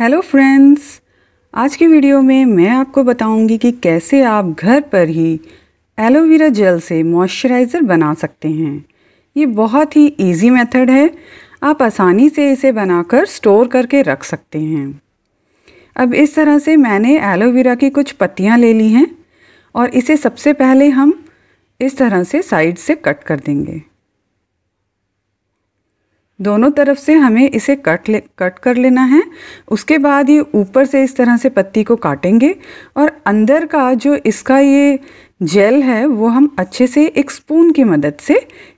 hello friends आज की video में मैं आपको बताऊंगी कि कैसे आप घर पर ही एलोवेरा जेल से मॉइस्चराइज़र बना सकते हैं ये बहुत ही इजी मेथड है आप आसानी से इसे बनाकर स्टोर करके रख सकते हैं अब इस तरह से मैंने एलोवेरा की कुछ पत्तियां ले ली हैं और इसे सबसे पहले हम इस तरह से साइड से कट कर देंगे दोनों तरफ से हमें इसे कट ले कट कर लेना है उसके बाद ये ऊपर से इस तरह से पत्ती को काटेंगे और अंदर का जो इसका ये जेल है वो हम अच्छे से एक स्पून की मदद से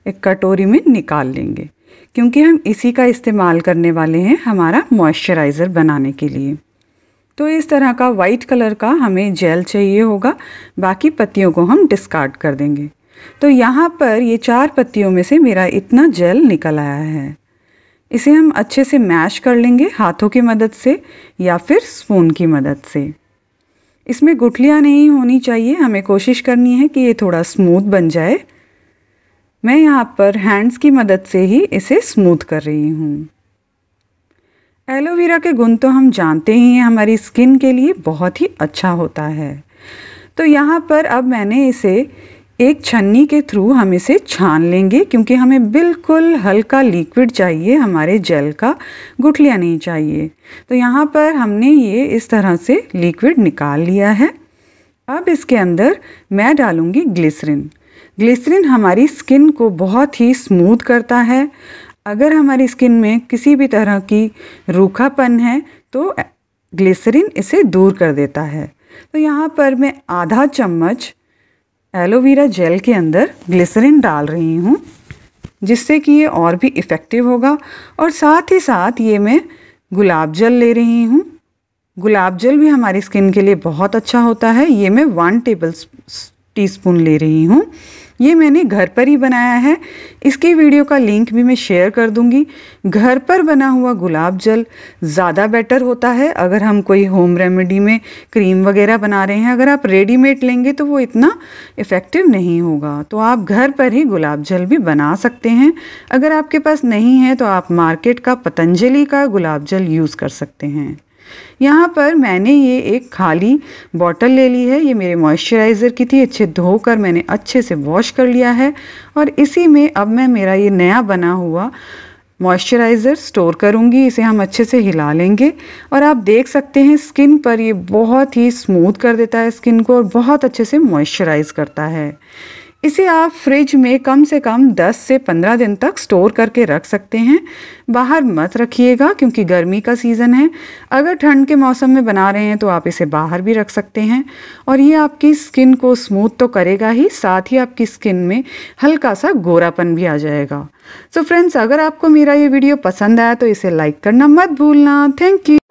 एक कटोरी में निकाल लेंगे क्योंकि हम इसी का इस्तेमाल करने वाले हैं हमारा मॉइस्चराइज़र बनाने के लिए तो इस तरह का वाइट कलर का हमें जेल चाहिए होगा बाकी पत्तियों को हम डिस्कार्ड कर देंगे तो यहाँ पर ये चार पत्तियों में से मेरा इतना जेल निकल आया है इसे हम अच्छे से मैश कर लेंगे हाथों की मदद से या फिर स्पून की मदद से इसमें गुठलियाँ नहीं होनी चाहिए हमें कोशिश करनी है कि ये थोड़ा स्मूथ बन जाए मैं यहाँ पर हैंड्स की मदद से ही इसे स्मूथ कर रही हूँ एलोवेरा के गुण तो हम जानते ही हैं हमारी स्किन के लिए बहुत ही अच्छा होता है तो यहाँ पर अब मैंने इसे एक छन्नी के थ्रू हम इसे छान लेंगे क्योंकि हमें बिल्कुल हल्का लिक्विड चाहिए हमारे जेल का गुठलियाँ नहीं चाहिए तो यहाँ पर हमने ये इस तरह से लिक्विड निकाल लिया है अब इसके अंदर मैं डालूँगी ग्लिसरिन ग्लिसरिन हमारी स्किन को बहुत ही स्मूथ करता है अगर हमारी स्किन में किसी भी तरह की रूखापन है तो ग्लिसरिन इसे दूर कर देता है तो यहाँ पर मैं आधा चम्मच एलोवेरा जेल के अंदर ग्लिसरिन डाल रही हूँ जिससे कि ये और भी इफ़ेक्टिव होगा और साथ ही साथ ये मैं गुलाब जल ले रही हूँ गुलाब जल भी हमारी स्किन के लिए बहुत अच्छा होता है ये मैं वन टेबल टीस्पून ले रही हूँ ये मैंने घर पर ही बनाया है इसके वीडियो का लिंक भी मैं शेयर कर दूंगी घर पर बना हुआ गुलाब जल ज़्यादा बेटर होता है अगर हम कोई होम रेमेडी में क्रीम वगैरह बना रहे हैं अगर आप रेडीमेड लेंगे तो वो इतना इफ़ेक्टिव नहीं होगा तो आप घर पर ही गुलाब जल भी बना सकते हैं अगर आपके पास नहीं है तो आप मार्केट का पतंजलि का गुलाब जल यूज़ कर सकते हैं यहाँ पर मैंने ये एक खाली बॉटल ले ली है ये मेरे मॉइस्चराइज़र की थी अच्छे धोकर मैंने अच्छे से वॉश कर लिया है और इसी में अब मैं मेरा ये नया बना हुआ मॉइस्चराइज़र स्टोर करूँगी इसे हम अच्छे से हिला लेंगे और आप देख सकते हैं स्किन पर ये बहुत ही स्मूथ कर देता है स्किन को और बहुत अच्छे से मॉइस्चराइज़ करता है इसे आप फ्रिज में कम से कम 10 से 15 दिन तक स्टोर करके रख सकते हैं बाहर मत रखिएगा क्योंकि गर्मी का सीज़न है अगर ठंड के मौसम में बना रहे हैं तो आप इसे बाहर भी रख सकते हैं और ये आपकी स्किन को स्मूथ तो करेगा ही साथ ही आपकी स्किन में हल्का सा गोरापन भी आ जाएगा सो so फ्रेंड्स अगर आपको मेरा ये वीडियो पसंद आया तो इसे लाइक करना मत भूलना थैंक यू